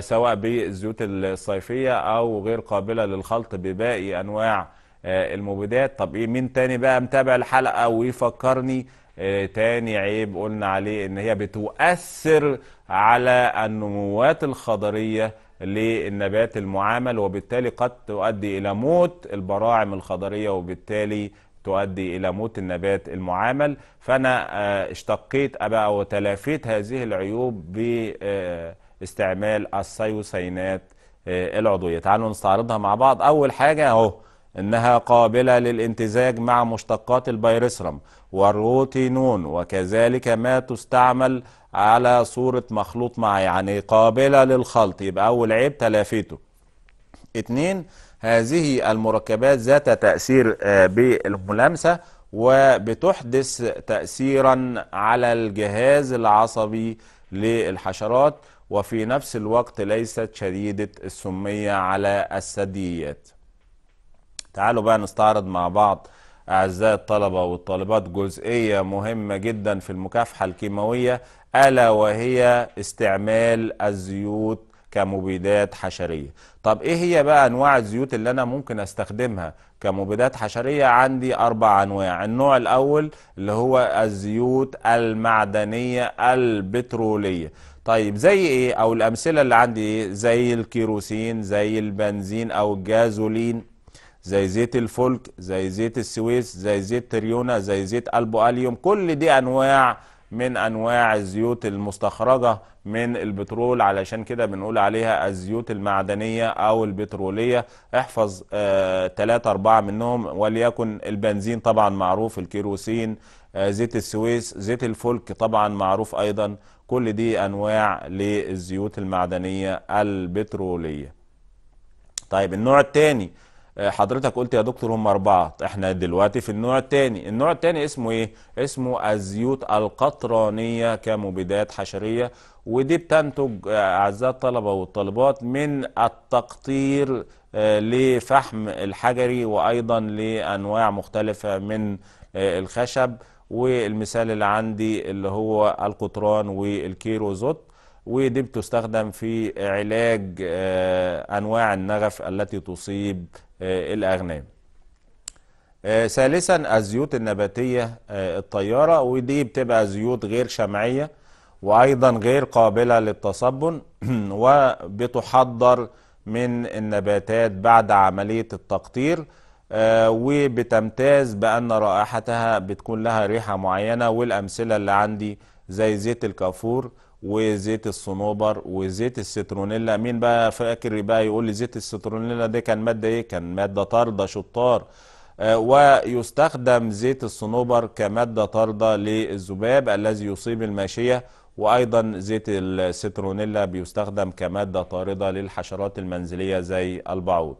سواء بالزيوت الصيفيه او غير قابله للخلط بباقي انواع آه، المبيدات طب ايه مين تاني بقى متابع الحلقه ويفكرني آه، تاني عيب قلنا عليه ان هي بتؤثر على النموات الخضريه للنبات المعامل وبالتالي قد تؤدي الى موت البراعم الخضريه وبالتالي تؤدي الى موت النبات المعامل فانا آه، اشتقيت بقى وتلافيت هذه العيوب باستعمال السيوسينات العضويه تعالوا نستعرضها مع بعض اول حاجه اهو إنها قابلة للامتزاج مع مشتقات البيرسرم والروتينون وكذلك ما تستعمل على صورة مخلوط مع يعني قابلة للخلط يبقى أول عيب تلافيته اتنين هذه المركبات ذات تأثير آه، بالملامسة وبتحدث تأثيرا على الجهاز العصبي للحشرات وفي نفس الوقت ليست شديدة السمية على الثدييات تعالوا بقى نستعرض مع بعض أعزائي الطلبة والطالبات جزئية مهمة جدا في المكافحة الكيماوية ألا وهي استعمال الزيوت كمبيدات حشرية طب إيه هي بقى أنواع الزيوت اللي أنا ممكن أستخدمها كمبيدات حشرية عندي أربع أنواع النوع الأول اللي هو الزيوت المعدنية البترولية طيب زي إيه أو الأمثلة اللي عندي إيه زي الكيروسين زي البنزين أو الجازولين زي زيت الفولك زي زيت السويس زي زيت تريونا زي زيت البواليوم كل دي انواع من انواع الزيوت المستخرجه من البترول علشان كده بنقول عليها الزيوت المعدنيه او البتروليه احفظ ثلاثة آه أربعة منهم وليكن البنزين طبعا معروف الكيروسين آه زيت السويس زيت الفلك طبعا معروف ايضا كل دي انواع للزيوت المعدنيه البتروليه طيب النوع الثاني آه، حضرتك قلت يا دكتور هم أربعة احنا دلوقتي في النوع الثاني النوع الثاني اسمه ايه اسمه الزيوت القطرانية كمبيدات حشرية ودي بتنتج آه، أعزائي الطلبة والطالبات من التقطير آه، لفحم الحجري وأيضا لأنواع مختلفة من الخشب والمثال اللي عندي اللي هو القطران والكيروزوت ودي بتستخدم في علاج أنواع النغف التي تصيب آه، الأغنام آه، ثالثا الزيوت النباتية آه، الطيارة ودي بتبقى زيوت غير شمعية وأيضا غير قابلة للتصبن وبتحضر من النباتات بعد عملية التقطير وبتمتاز بأن رائحتها بتكون لها ريحة معينة والأمثلة اللي عندي زي زيت الكافور وزيت الصنوبر وزيت السترونيلا مين بقى فاكر بقى يقول لي زيت السترونيلا ده كان ماده ايه كان ماده طارده شطار آه ويستخدم زيت الصنوبر كماده طارده للذباب الذي يصيب الماشيه وايضا زيت السترونيلا بيستخدم كماده طارده للحشرات المنزليه زي البعوض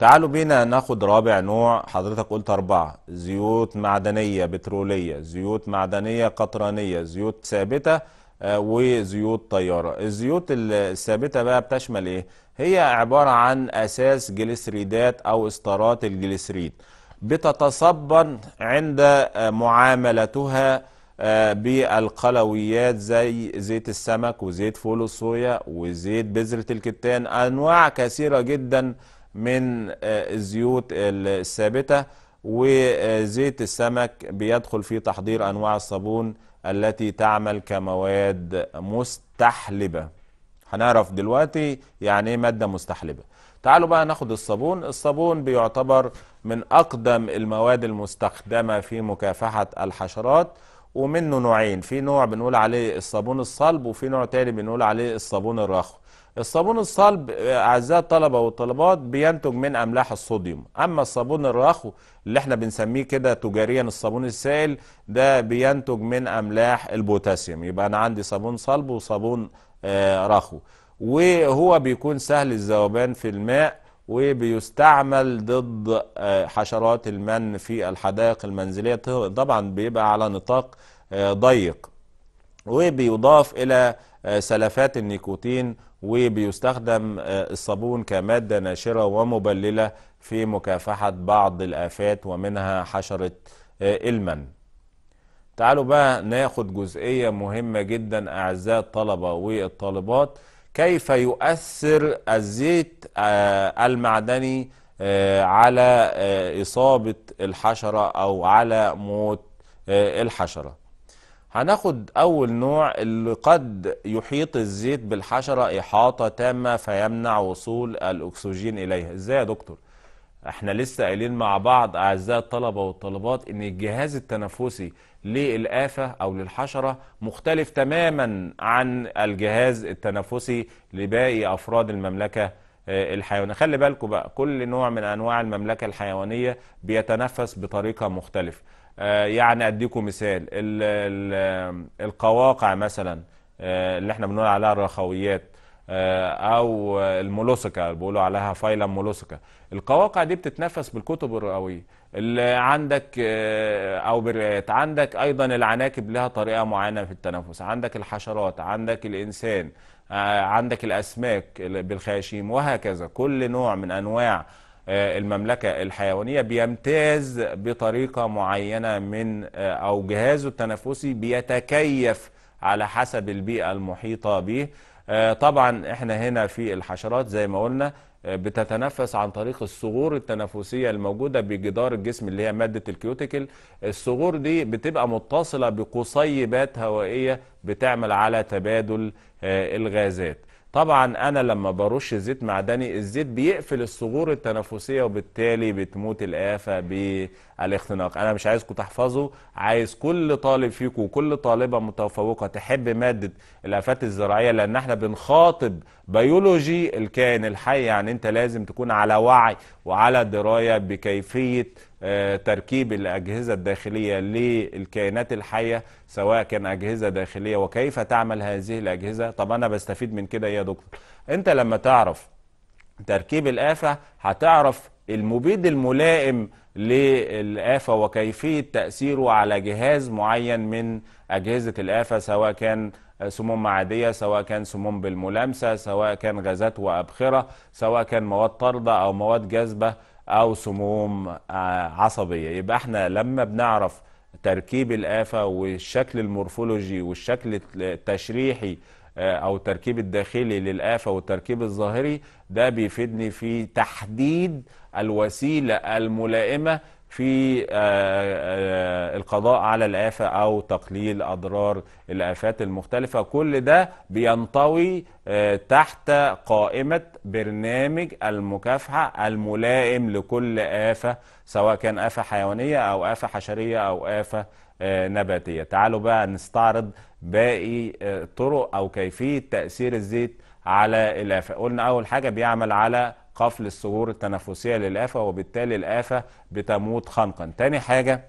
تعالوا بينا ناخد رابع نوع حضرتك قلت أربعة زيوت معدنية بترولية زيوت معدنية قطرانية زيوت ثابتة آه، وزيوت طيارة الزيوت الثابتة بقى بتشمل إيه؟ هي عبارة عن أساس جليسريدات أو استرات الجليسريد بتتصبن عند آه، معاملتها آه، بالقلويات زي زيت السمك وزيت فول الصويا وزيت بذرة الكتان أنواع كثيرة جداً من آه، الزيوت الثابتة وزيت السمك بيدخل في تحضير أنواع الصابون التي تعمل كمواد مستحلبة هنعرف دلوقتي يعني ايه مادة مستحلبة تعالوا بقى ناخد الصابون الصابون بيعتبر من أقدم المواد المستخدمة في مكافحة الحشرات ومنه نوعين في نوع بنقول عليه الصابون الصلب وفي نوع تاني بنقول عليه الصابون الرخو الصابون الصلب اعزائي الطلبه والطلبات بينتج من املاح الصوديوم اما الصابون الرخو اللي احنا بنسميه كده تجاريا الصابون السائل ده بينتج من املاح البوتاسيوم يبقى انا عندي صابون صلب وصابون آه رخو وهو بيكون سهل الذوبان في الماء وبيستعمل ضد آه، حشرات المن في الحدائق المنزلية طبعا بيبقى على نطاق آه، ضيق وبيضاف إلى آه، سلفات النيكوتين وبيستخدم آه، الصابون كمادة ناشرة ومبللة في مكافحة بعض الآفات ومنها حشرة آه، المن تعالوا بقى ناخد جزئية مهمة جدا أعزائي الطلبة والطالبات كيف يؤثر الزيت آه، المعدني على إصابة الحشرة أو على موت الحشرة هناخد أول نوع اللي قد يحيط الزيت بالحشرة إحاطة تامة فيمنع وصول الأكسجين إليها إزاي يا دكتور؟ احنا لسه قايلين مع بعض أعزائي الطلبة والطالبات إن الجهاز التنفسي للآفة أو للحشرة مختلف تماما عن الجهاز التنفسي لباقي أفراد المملكة آه، الحيوانية خلي بالكم بقى كل نوع من أنواع المملكة الحيوانية بيتنفس بطريقة مختلفة آه، يعني اديكم مثال القواقع مثلا آه، اللي احنا بنقول عليها الرخويات آه، او المولوسكا بيقولوا عليها فايلا مولوسكا القواقع دي بتتنفس بالكتب الرئويه اللي عندك او بالرئات عندك ايضا العناكب لها طريقه معينه في التنفس عندك الحشرات عندك الانسان عندك الاسماك بالخياشيم وهكذا كل نوع من انواع آه، المملكة الحيوانية بيمتاز بطريقة معينة من آه، أو جهازه التنفسي بيتكيف على حسب البيئة المحيطة به آه، طبعا احنا هنا في الحشرات زي ما قلنا بتتنفس عن طريق الصغور التنفسية الموجودة بجدار الجسم اللي هي مادة الكيوتيكل الصغور دي بتبقى متصلة بقصيبات هوائية بتعمل على تبادل الغازات طبعا انا لما برش زيت معدني الزيت بيقفل الثغور التنفسيه وبالتالي بتموت الافه بالاختناق انا مش عايزكم تحفظوا عايز كل طالب فيكم وكل طالبه متفوقه تحب ماده الافات الزراعيه لان احنا بنخاطب بيولوجي الكائن الحي يعني انت لازم تكون على وعي وعلى درايه بكيفيه آه، تركيب الأجهزة الداخلية للكائنات الحية سواء كان أجهزة داخلية وكيف تعمل هذه الأجهزة طب أنا بستفيد من كده يا دكتور أنت لما تعرف تركيب الآفة هتعرف المبيد الملائم للآفة وكيفية تأثيره على جهاز معين من أجهزة الآفة سواء كان سموم عادية سواء كان سموم بالملامسة سواء كان غازات وأبخرة سواء كان مواد طاردة أو مواد جاذبة او سموم آه، عصبيه يبقى احنا لما بنعرف تركيب الآفة والشكل المورفولوجي والشكل التشريحي آه، أو التركيب الداخلي للآفة والتركيب الظاهري ده بيفيدني في تحديد الوسيلة الملائمة في آه، آه، القضاء على الآفة أو تقليل أضرار الآفات المختلفة كل ده بينطوي آه، تحت قائمة برنامج المكافحة الملائم لكل آفة سواء كان آفة حيوانية أو آفة حشرية أو آفة نباتية تعالوا بقى نستعرض باقي طرق أو كيفية تأثير الزيت على الآفة قلنا أول حاجة بيعمل على قفل الثغور التنفسيه للافه وبالتالي الافه بتموت خنقا تاني حاجه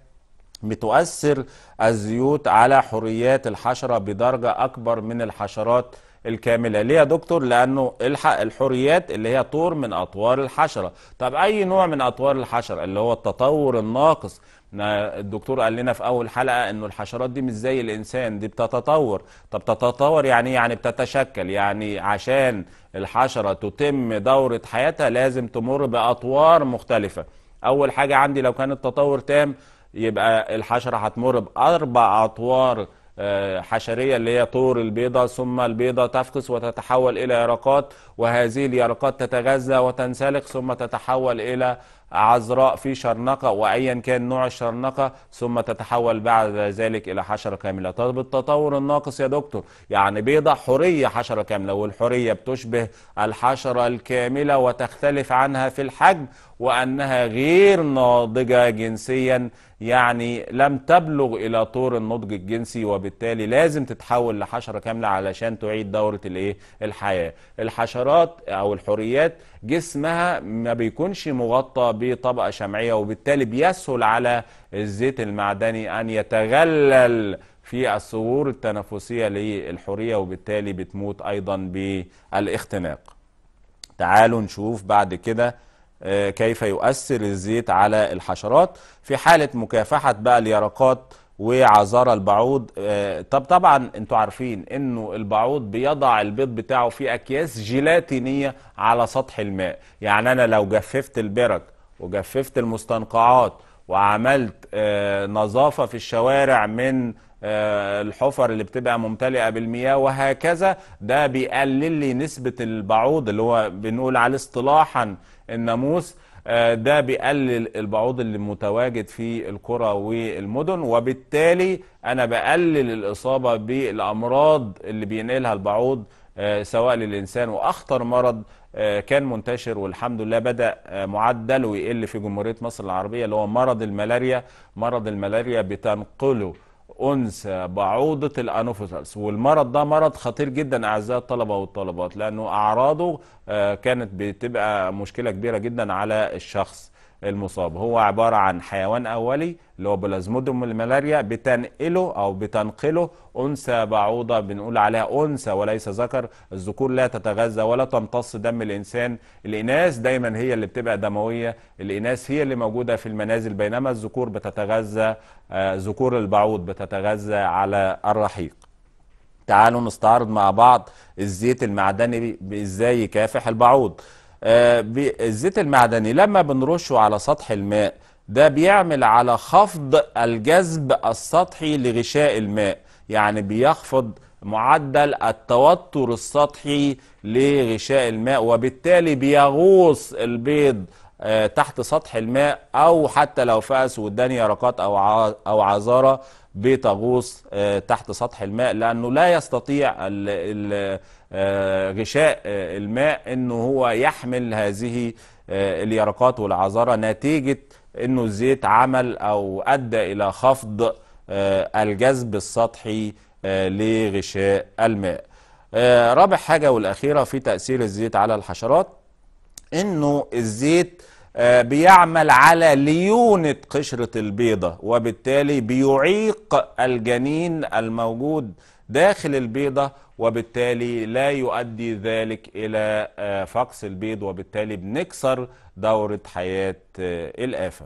بتؤثر الزيوت على حريات الحشره بدرجه اكبر من الحشرات الكامله ليه يا دكتور لانه الحريات اللي هي طور من اطوار الحشره طب اي نوع من اطوار الحشره اللي هو التطور الناقص الدكتور قال لنا في اول حلقه انه الحشرات دي مش زي الانسان دي بتتطور طب تتطور يعني إيه؟ يعني بتتشكل يعني عشان الحشره تتم دوره حياتها لازم تمر باطوار مختلفه اول حاجه عندي لو كان التطور تام يبقى الحشره هتمر باربع اطوار آه، حشريه اللي هي طور البيضه ثم البيضه تفقس وتتحول الى يرقات وهذه اليرقات تتغذى وتنسلخ ثم تتحول الى عذراء في شرنقة وأيا كان نوع الشرنقة ثم تتحول بعد ذلك إلى حشرة كاملة طب التطور الناقص يا دكتور يعني بيضة حورية حشرة كاملة والحورية بتشبه الحشرة الكاملة وتختلف عنها في الحجم وأنها غير ناضجة جنسيا يعني لم تبلغ إلى طور النضج الجنسي وبالتالي لازم تتحول لحشرة كاملة علشان تعيد دورة الإيه؟ الحياة الحشرات أو الحوريات جسمها ما بيكونش مغطى بطبقة شمعية وبالتالي بيسهل على الزيت المعدني أن يتغلل في الثغور التنفسية للحورية وبالتالي بتموت أيضا بالاختناق تعالوا نشوف بعد كده آه، كيف يؤثر الزيت على الحشرات في حالة مكافحة بقى اليرقات وعذارى البعوض آه، طب طبعا انتوا عارفين انه البعوض بيضع البيض بتاعه في اكياس جيلاتينيه على سطح الماء يعني انا لو جففت البرك وجففت المستنقعات وعملت آه، نظافه في الشوارع من آه، الحفر اللي بتبقى ممتلئه بالمياه وهكذا ده بيقلل لي نسبه البعوض اللي هو بنقول عليه اصطلاحا الناموس آه، ده بيقلل البعوض اللي متواجد في القرى والمدن وبالتالي انا بقلل الاصابه بالامراض اللي بينقلها البعوض آه، سواء للانسان واخطر مرض آه، كان منتشر والحمد لله بدا معدله يقل في جمهوريه مصر العربيه اللي هو مرض الملاريا مرض الملاريا بتنقله أنثى بعوضة الأنوفيلاكس والمرض ده مرض خطير جدا أعزائي الطلبة والطلبات لأنه أعراضه آه، كانت بتبقى مشكلة كبيرة جدا على الشخص المصاب هو عبارة عن حيوان أولي اللي هو بلازمودوم الملاريا بتنقله أو بتنقله أنثى بعوضة بنقول عليها أنثى وليس ذكر الذكور لا تتغذى ولا تمتص دم الإنسان الإناث دايما هي اللي بتبقى دموية الإناث هي اللي موجودة في المنازل بينما الذكور بتتغذى آه، ذكور البعوض بتتغذى على الرحيق تعالوا نستعرض مع بعض الزيت المعدني ازاي يكافح البعوض آه، الزيت المعدني لما بنرشه على سطح الماء ده بيعمل على خفض الجذب السطحي لغشاء الماء يعني بيخفض معدل التوتر السطحي لغشاء الماء وبالتالي بيغوص البيض آه، تحت سطح الماء او حتى لو فأس والدنيا يرقات او او عذاره بتغوص آه، تحت سطح الماء لانه لا يستطيع آه، غشاء آه، الماء انه هو يحمل هذه آه، اليرقات والعذرة نتيجة انه الزيت عمل او ادى الى خفض الجذب السطحي لغشاء الماء رابع حاجة والاخيرة في تأثير الزيت على الحشرات انه الزيت بيعمل على ليونة قشرة البيضة وبالتالي بيعيق الجنين الموجود داخل البيضة وبالتالي لا يؤدي ذلك إلى آه، فقس البيض وبالتالي بنكسر دورة حياة آه، الآفة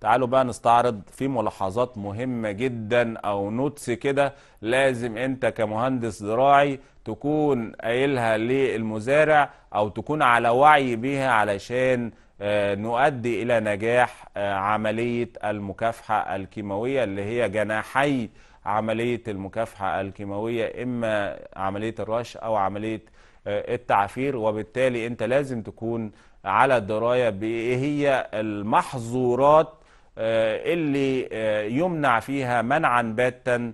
تعالوا بقى نستعرض في ملاحظات مهمة جدا أو نوتس كده لازم أنت كمهندس زراعي تكون قايلها للمزارع أو تكون على وعي بيها علشان آه، نؤدي إلى نجاح عملية المكافحة الكيماوية اللي هي جناحي عملية المكافحة الكيماوية إما عملية الرش أو عملية آه، التعفير وبالتالي أنت لازم تكون على دراية بإيه هي المحظورات آه، اللي آه، يمنع فيها منعا باتا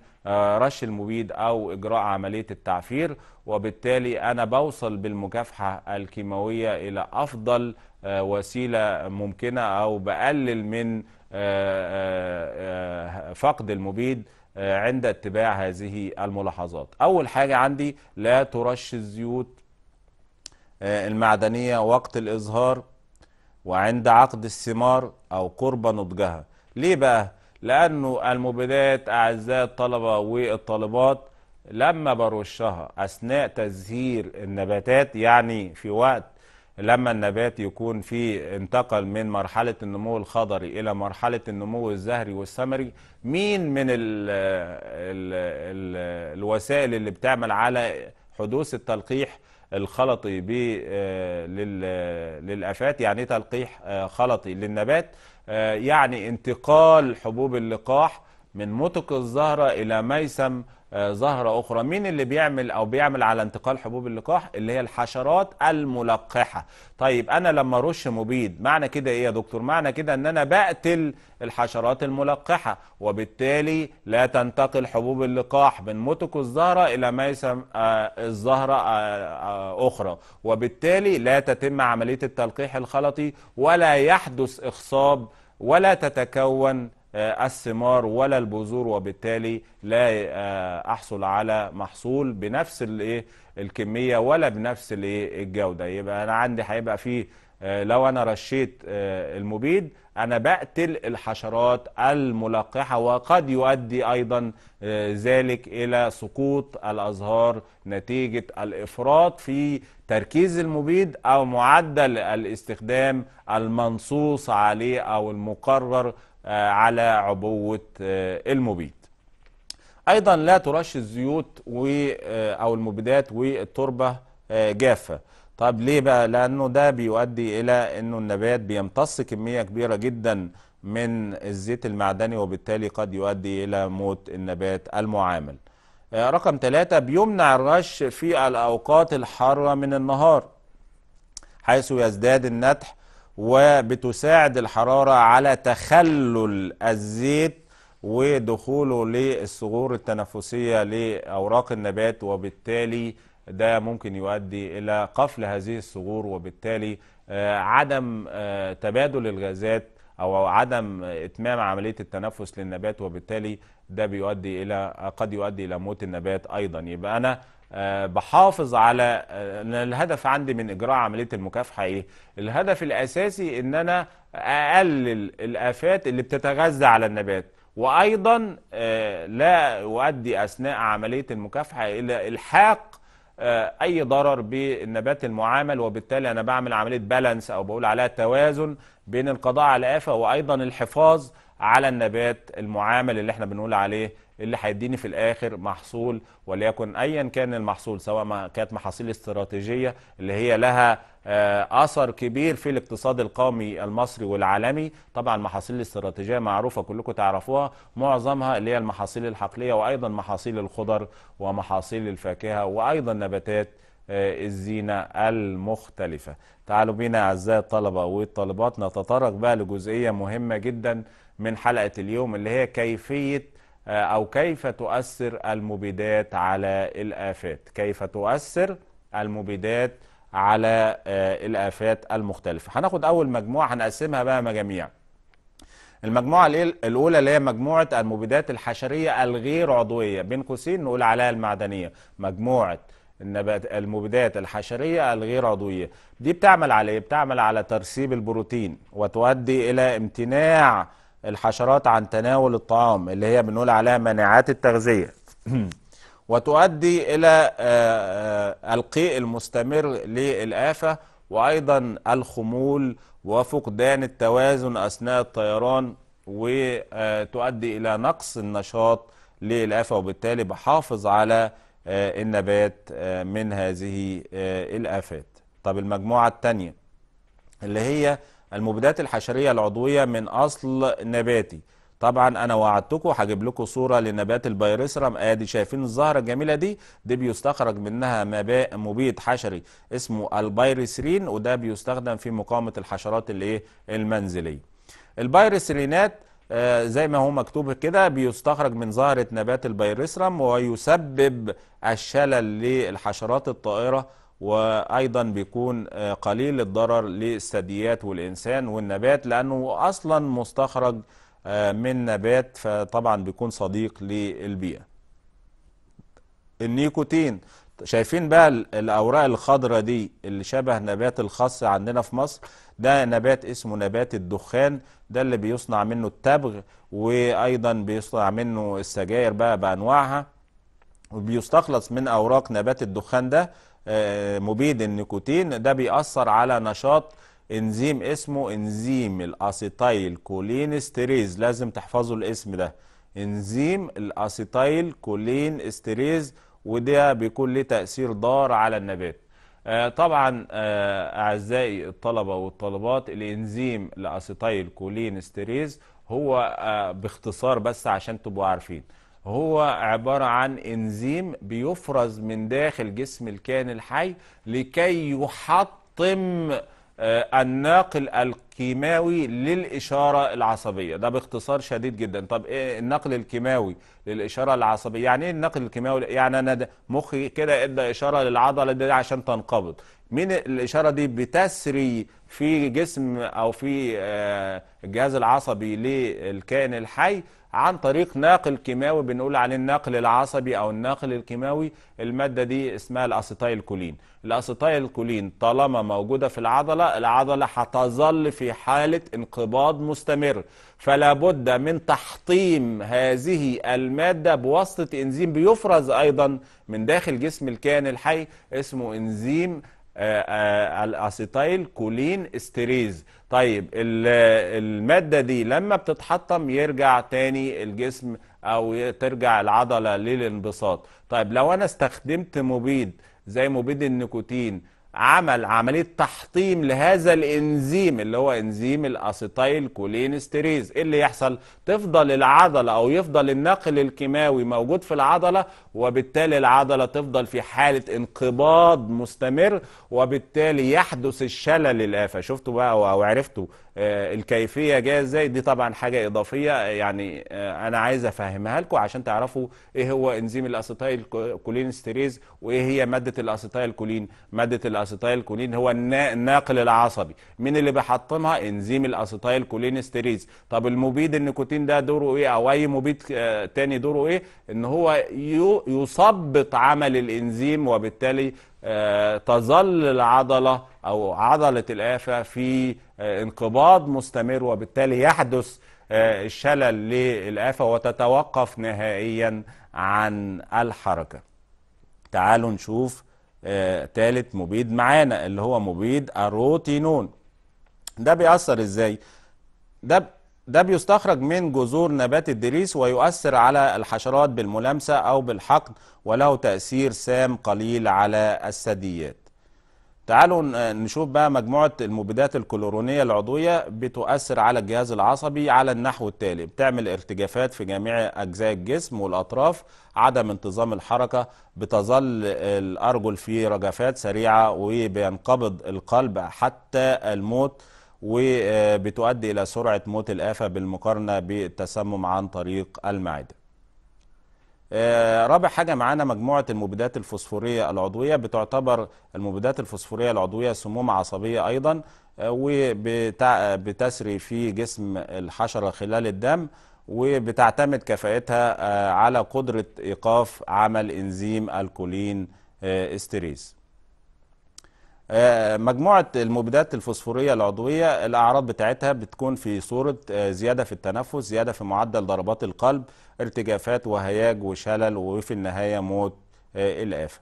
رش المبيد أو إجراء عملية التعفير وبالتالي أنا بوصل بالمكافحة الكيماوية إلى أفضل وسيلة ممكنة أو بقلل من فقد المبيد عند اتباع هذه الملاحظات اول حاجة عندي لا ترش الزيوت آه، المعدنية وقت الازهار وعند عقد الثمار او قرب نضجها ليه بقى لانه المبيدات اعزائي الطلبة والطالبات لما برشها اثناء تزهير النباتات يعني في وقت لما النبات يكون في انتقل من مرحلة النمو الخضري إلى مرحلة النمو الزهري والثمري مين من الـ الـ الـ الوسائل اللي بتعمل على حدوث التلقيح الخلطي آه، للآفات يعني إيه تلقيح آه، خلطي للنبات آه، يعني انتقال حبوب اللقاح من متق الزهرة إلى ميسم ظاهره اخرى مين اللي بيعمل او بيعمل على انتقال حبوب اللقاح اللي هي الحشرات الملقحه طيب انا لما ارش مبيد معنى كده ايه يا دكتور معنى كده ان انا بقتل الحشرات الملقحه وبالتالي لا تنتقل حبوب اللقاح من متك الزهره الى يسمى آه، الزهره آه، آه، اخرى وبالتالي لا تتم عمليه التلقيح الخلطي ولا يحدث اخصاب ولا تتكون آه، الثمار ولا البذور وبالتالي لا آه، احصل على محصول بنفس الايه الكميه ولا بنفس الايه الجوده يبقى انا عندي هيبقى فيه آه، لو انا رشيت المبيد انا بقتل الحشرات الملقحه وقد يؤدي ايضا ذلك الى سقوط الازهار نتيجه الافراط في تركيز المبيد او معدل الاستخدام المنصوص عليه او المقرر آه، على عبوة آه، المبيد ايضا لا ترش الزيوت و آه، او المبيدات والتربة جافة طب ليه بقى لانه ده بيؤدي الى انه النبات بيمتص كمية كبيرة جدا من الزيت المعدني وبالتالي قد يؤدي الى موت النبات المعامل رقم ثلاثة بيمنع الرش في الأوقات الحارة من النهار حيث يزداد النتح وبتساعد الحرارة على تخلل الزيت ودخوله للصغور التنفسية لأوراق النبات وبالتالي ده ممكن يؤدي إلى قفل هذه الصغور وبالتالي آه، عدم آه، تبادل الغازات أو عدم إتمام عملية التنفس للنبات وبالتالي ده بيؤدي إلى قد يؤدي إلى موت النبات أيضا يبقى أنا آه، بحافظ على آه، ان الهدف عندي من اجراء عمليه المكافحه ايه الهدف الاساسي ان انا اقلل الافات اللي بتتغذى على النبات وايضا آه، لا اؤدي اثناء عمليه المكافحه الى الحاق اي ضرر بالنبات المعامل وبالتالي انا بعمل عمليه بالانس او بقول عليها توازن بين القضاء على الافه وايضا الحفاظ على النبات المعامل اللي احنا بنقول عليه اللي هيديني في الاخر محصول وليكن ايا كان المحصول سواء ما كانت محاصيل استراتيجيه اللي هي لها آه، اثر كبير في الاقتصاد القومي المصري والعالمي طبعا المحاصيل الاستراتيجيه معروفه كلكم تعرفوها معظمها اللي هي المحاصيل الحقليه وايضا محاصيل الخضر ومحاصيل الفاكهه وايضا نباتات آه، الزينة المختلفة تعالوا بينا أعزائي الطلبة والطالبات نتطرق بقى لجزئية مهمة جدا من حلقة اليوم اللي هي كيفية آه، أو كيف تؤثر المبيدات على الآفات كيف تؤثر المبيدات على آه، الآفات المختلفة هناخد أول مجموعة هنقسمها بقى مجاميع المجموعة الأولى اللي هي مجموعة المبيدات الحشرية الغير عضوية بين قوسين نقول عليها المعدنية مجموعة النبات المبيدات الحشرية الغير عضوية دي بتعمل على إيه؟ بتعمل على ترسيب البروتين وتؤدي إلى امتناع الحشرات عن تناول الطعام اللي هي بنقول عليها مناعات التغذية وتؤدي إلى آه، آه، القيء المستمر للآفة وأيضا الخمول وفقدان التوازن أثناء الطيران وتؤدي إلى نقص النشاط للآفة وبالتالي بحافظ على آه، النبات من هذه الآفات طب المجموعة الثانية اللي هي المبيدات الحشرية العضوية من أصل نباتي طبعا انا وعدتكم هجيب لكم صوره لنبات البيرسرم ادي شايفين الزهره الجميله دي دي بيستخرج منها مبيد حشري اسمه البيرسرين وده بيستخدم في مقاومه الحشرات الايه المنزليه البيرسرينات آه زي ما هو مكتوب كده بيستخرج من زهره نبات البيرسرم ويسبب الشلل للحشرات الطائره وايضا بيكون آه، قليل الضرر للثدييات والانسان والنبات لانه اصلا مستخرج آه، من نبات فطبعا بيكون صديق للبيئه النيكوتين شايفين بقى الاوراق الخضراء دي اللي شبه نبات الخس عندنا في مصر ده نبات اسمه نبات الدخان ده اللي بيصنع منه التبغ وايضا بيصنع منه السجاير بقى بانواعها وبيستخلص من اوراق نبات الدخان ده آه، مبيد النيكوتين ده بيأثر على نشاط انزيم اسمه انزيم الاسيتايل استريز لازم تحفظوا الاسم ده انزيم الاسيتايل كولين استريز وده بيكون له تأثير ضار على النبات آه، طبعا آه، أعزائي الطلبة والطالبات الإنزيم الأسيتايل كولين استريز هو باختصار بس عشان تبقوا عارفين هو عبارة عن إنزيم بيفرز من داخل جسم الكائن الحي لكي يحطم آه، الناقل الكيماوي للإشارة العصبية ده باختصار شديد جدا طب إيه النقل الكيماوي للإشارة العصبية يعني إيه النقل الكيماوي يعني أنا مخي كده إدى إشارة للعضلة دي عشان تنقبض من الإشارة دي بتسري في جسم أو في آه، الجهاز العصبي للكائن الحي عن طريق ناقل كيماوي بنقول عليه الناقل العصبي أو الناقل الكيماوي المادة دي اسمها الأسيتايل كولين الأسيتايل كولين طالما موجودة في العضلة العضلة هتظل في حالة انقباض مستمر فلا بد من تحطيم هذه المادة بواسطة إنزيم بيفرز أيضا من داخل جسم الكائن الحي اسمه إنزيم آه، آه، الاسيتيل كولين استريز طيب الماده دي لما بتتحطم يرجع تاني الجسم او ترجع العضله للانبساط طيب لو انا استخدمت مبيد زي مبيد النيكوتين عمل عملية تحطيم لهذا الإنزيم اللي هو إنزيم الأسيتايل كولينستريز إيه اللي يحصل؟ تفضل العضلة أو يفضل النقل الكيماوي موجود في العضلة وبالتالي العضلة تفضل في حالة انقباض مستمر وبالتالي يحدث الشلل الآفة شفتوا بقى أو عرفتوا آه، الكيفيه جايه ازاي دي طبعا حاجه اضافيه آه، يعني آه، انا عايز افهمها لكم عشان تعرفوا ايه هو انزيم الاسيتايل كولين ستيريز وايه هي ماده الاسيتايل كولين ماده الاسيتايل كولين هو الناقل العصبي مين اللي بيحطمها انزيم الاسيتايل كولين ستيريز طب المبيد النيكوتين ده دوره ايه او اي مبيد تاني دوره ايه ان هو يثبط عمل الانزيم وبالتالي تظل العضله او عضله الافه في آه، انقباض مستمر وبالتالي يحدث آه، شلل للآفة وتتوقف نهائيا عن الحركة تعالوا نشوف ثالث آه، مبيد معانا اللي هو مبيد الروتينون ده بيأثر ازاي ده ده بيستخرج من جذور نبات الدريس ويؤثر على الحشرات بالملامسة أو بالحقن وله تأثير سام قليل على الثدييات تعالوا نشوف بقى مجموعة المبيدات الكلورونية العضوية بتؤثر على الجهاز العصبي على النحو التالي بتعمل ارتجافات في جميع أجزاء الجسم والأطراف عدم انتظام الحركة بتظل الأرجل في رجفات سريعة وبينقبض القلب حتى الموت وبتؤدي إلى سرعة موت الآفة بالمقارنة بالتسمم عن طريق المعدة آه، رابع حاجة معانا مجموعة المبيدات الفوسفورية العضوية بتعتبر المبيدات الفوسفورية العضوية سموم عصبية أيضا آه، وبتسري في جسم الحشرة خلال الدم وبتعتمد كفايتها آه، على قدرة إيقاف عمل إنزيم الكولين استريز آه، مجموعة المبيدات الفوسفورية العضوية الأعراض بتاعتها بتكون في صورة آه، زيادة في التنفس زيادة في معدل ضربات القلب ارتجافات وهياج وشلل وفي النهاية موت آه، الآفة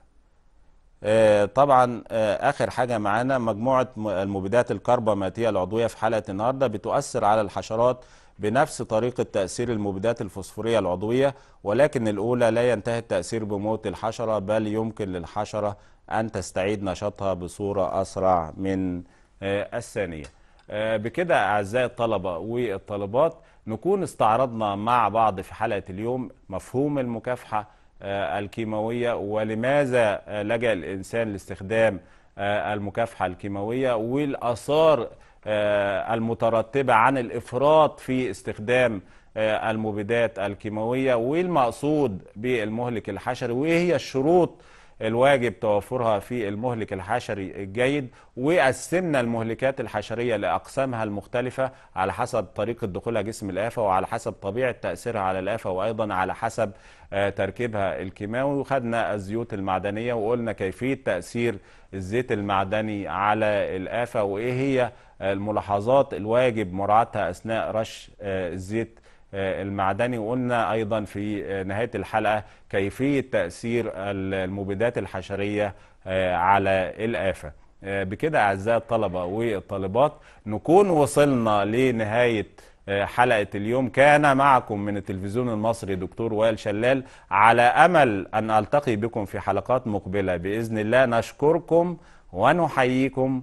طبعا آخر حاجة معانا مجموعة المبيدات الكرباماتية العضوية في حلقة النهاردة بتؤثر على الحشرات بنفس طريقة تأثير المبيدات الفوسفورية العضوية ولكن الأولى لا ينتهي التأثير بموت الحشرة بل يمكن للحشرة أن تستعيد نشاطها بصورة أسرع من آه، الثانية آه، بكده أعزائي الطلبة والطالبات نكون استعرضنا مع بعض في حلقة اليوم مفهوم المكافحة آه، الكيماوية ولماذا لجأ الإنسان لاستخدام المكافحة الكيماوية والآثار آه، المترتبة عن الإفراط في استخدام آه، المبيدات الكيماوية والمقصود بالمهلك الحشري وإيه هي الشروط الواجب توفرها في المهلك الحشري الجيد وقسمنا المهلكات الحشرية لأقسامها المختلفة على حسب طريقة دخولها جسم الآفة وعلى حسب طبيعة تأثيرها على الآفة وأيضا على حسب آه، تركيبها الكيماوي وخدنا الزيوت المعدنية وقلنا كيفية تأثير الزيت المعدني على الآفة وإيه هي الملاحظات الواجب مراعاتها أثناء رش آه، الزيت آه، المعدني وقلنا أيضا في آه، نهاية الحلقة كيفية تأثير المبيدات الحشرية على الآفة بكده أعزائي الطلبة والطالبات نكون وصلنا لنهاية حلقة اليوم كان معكم من التلفزيون المصري دكتور وائل شلال على أمل أن ألتقي بكم في حلقات مقبلة بإذن الله نشكركم ونحييكم